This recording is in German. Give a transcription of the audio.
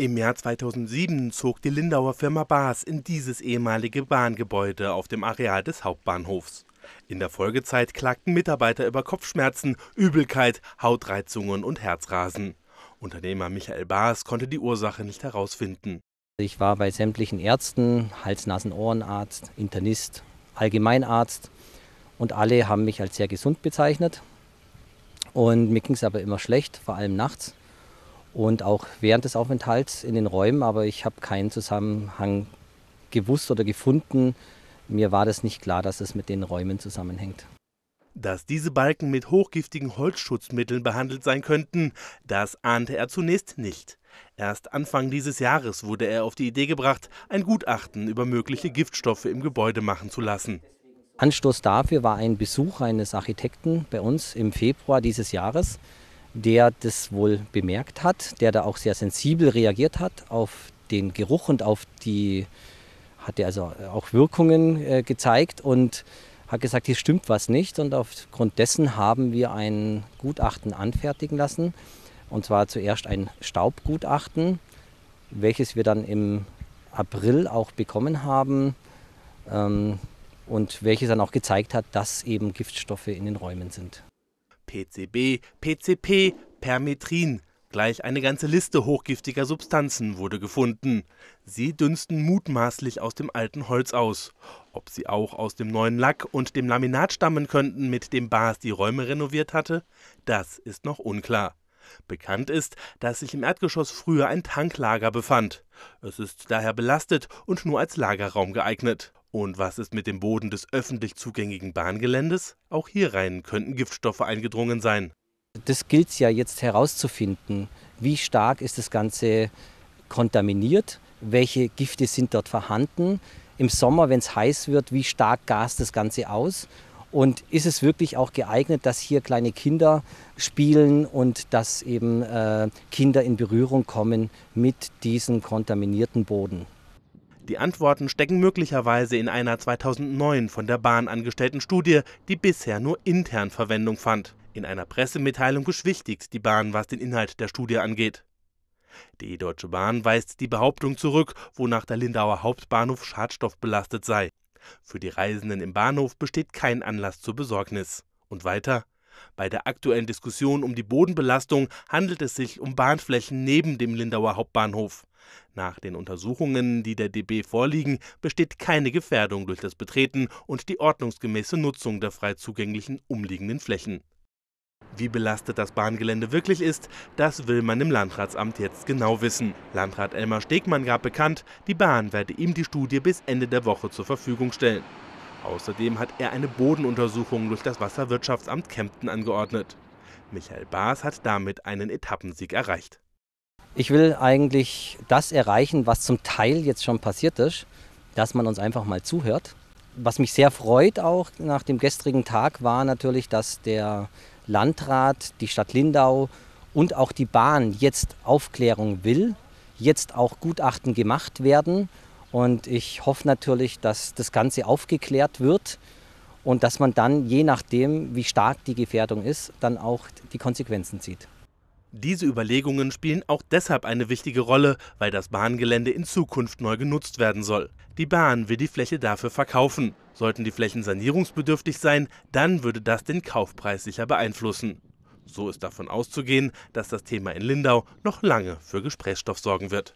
Im Jahr 2007 zog die Lindauer Firma Baas in dieses ehemalige Bahngebäude auf dem Areal des Hauptbahnhofs. In der Folgezeit klagten Mitarbeiter über Kopfschmerzen, Übelkeit, Hautreizungen und Herzrasen. Unternehmer Michael Baas konnte die Ursache nicht herausfinden. Ich war bei sämtlichen Ärzten, Hals-Nasen-Ohrenarzt, Internist, Allgemeinarzt und alle haben mich als sehr gesund bezeichnet. Und mir ging es aber immer schlecht, vor allem nachts und auch während des Aufenthalts in den Räumen, aber ich habe keinen Zusammenhang gewusst oder gefunden. Mir war das nicht klar, dass es mit den Räumen zusammenhängt. Dass diese Balken mit hochgiftigen Holzschutzmitteln behandelt sein könnten, das ahnte er zunächst nicht. Erst Anfang dieses Jahres wurde er auf die Idee gebracht, ein Gutachten über mögliche Giftstoffe im Gebäude machen zu lassen. Anstoß dafür war ein Besuch eines Architekten bei uns im Februar dieses Jahres der das wohl bemerkt hat, der da auch sehr sensibel reagiert hat auf den Geruch und auf die, hat er also auch Wirkungen äh, gezeigt und hat gesagt, hier stimmt was nicht. Und aufgrund dessen haben wir ein Gutachten anfertigen lassen. Und zwar zuerst ein Staubgutachten, welches wir dann im April auch bekommen haben ähm, und welches dann auch gezeigt hat, dass eben Giftstoffe in den Räumen sind. PCB, PCP, Permetrin. Gleich eine ganze Liste hochgiftiger Substanzen wurde gefunden. Sie dünsten mutmaßlich aus dem alten Holz aus. Ob sie auch aus dem neuen Lack und dem Laminat stammen könnten, mit dem Bas die Räume renoviert hatte, das ist noch unklar. Bekannt ist, dass sich im Erdgeschoss früher ein Tanklager befand. Es ist daher belastet und nur als Lagerraum geeignet. Und was ist mit dem Boden des öffentlich zugänglichen Bahngeländes? Auch hier rein könnten Giftstoffe eingedrungen sein. Das gilt es ja jetzt herauszufinden. Wie stark ist das Ganze kontaminiert? Welche Gifte sind dort vorhanden? Im Sommer, wenn es heiß wird, wie stark gast das Ganze aus? Und ist es wirklich auch geeignet, dass hier kleine Kinder spielen und dass eben äh, Kinder in Berührung kommen mit diesem kontaminierten Boden? Die Antworten stecken möglicherweise in einer 2009 von der Bahn angestellten Studie, die bisher nur intern Verwendung fand. In einer Pressemitteilung beschwichtigt die Bahn, was den Inhalt der Studie angeht. Die Deutsche Bahn weist die Behauptung zurück, wonach der Lindauer Hauptbahnhof schadstoffbelastet sei. Für die Reisenden im Bahnhof besteht kein Anlass zur Besorgnis. Und weiter? Bei der aktuellen Diskussion um die Bodenbelastung handelt es sich um Bahnflächen neben dem Lindauer Hauptbahnhof. Nach den Untersuchungen, die der DB vorliegen, besteht keine Gefährdung durch das Betreten und die ordnungsgemäße Nutzung der frei zugänglichen umliegenden Flächen. Wie belastet das Bahngelände wirklich ist, das will man im Landratsamt jetzt genau wissen. Landrat Elmar Stegmann gab bekannt, die Bahn werde ihm die Studie bis Ende der Woche zur Verfügung stellen. Außerdem hat er eine Bodenuntersuchung durch das Wasserwirtschaftsamt Kempten angeordnet. Michael Baas hat damit einen Etappensieg erreicht. Ich will eigentlich das erreichen, was zum Teil jetzt schon passiert ist, dass man uns einfach mal zuhört. Was mich sehr freut auch nach dem gestrigen Tag war natürlich, dass der Landrat, die Stadt Lindau und auch die Bahn jetzt Aufklärung will, jetzt auch Gutachten gemacht werden. Und ich hoffe natürlich, dass das Ganze aufgeklärt wird und dass man dann, je nachdem, wie stark die Gefährdung ist, dann auch die Konsequenzen zieht. Diese Überlegungen spielen auch deshalb eine wichtige Rolle, weil das Bahngelände in Zukunft neu genutzt werden soll. Die Bahn will die Fläche dafür verkaufen. Sollten die Flächen sanierungsbedürftig sein, dann würde das den Kaufpreis sicher beeinflussen. So ist davon auszugehen, dass das Thema in Lindau noch lange für Gesprächsstoff sorgen wird.